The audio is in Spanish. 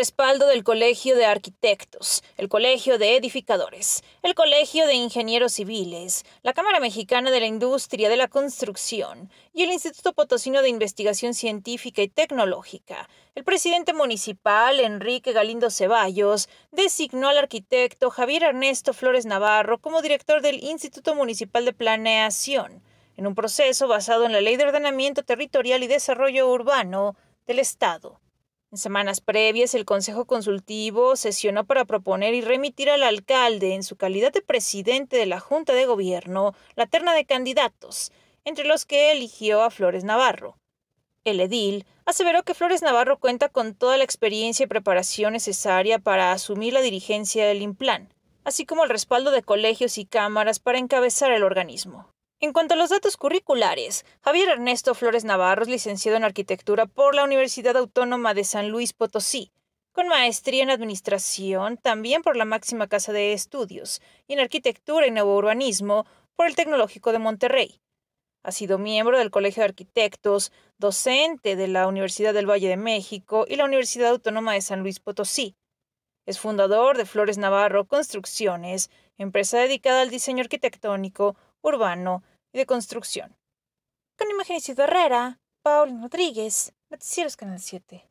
respaldo del Colegio de Arquitectos, el Colegio de Edificadores, el Colegio de Ingenieros Civiles, la Cámara Mexicana de la Industria de la Construcción y el Instituto Potosino de Investigación Científica y Tecnológica. El presidente municipal, Enrique Galindo Ceballos, designó al arquitecto Javier Ernesto Flores Navarro como director del Instituto Municipal de Planeación, en un proceso basado en la Ley de Ordenamiento Territorial y Desarrollo Urbano del Estado. En semanas previas, el Consejo Consultivo sesionó para proponer y remitir al alcalde, en su calidad de presidente de la Junta de Gobierno, la terna de candidatos, entre los que eligió a Flores Navarro. El edil aseveró que Flores Navarro cuenta con toda la experiencia y preparación necesaria para asumir la dirigencia del IMPLAN, así como el respaldo de colegios y cámaras para encabezar el organismo. En cuanto a los datos curriculares, Javier Ernesto Flores Navarro es licenciado en Arquitectura por la Universidad Autónoma de San Luis Potosí, con maestría en Administración también por la máxima casa de estudios y en Arquitectura y Nuevo Urbanismo por el Tecnológico de Monterrey. Ha sido miembro del Colegio de Arquitectos, docente de la Universidad del Valle de México y la Universidad Autónoma de San Luis Potosí. Es fundador de Flores Navarro Construcciones, empresa dedicada al diseño arquitectónico, urbano y de construcción. Con imágenes y Herrera, Paul Rodríguez, Noticieros Canal 7.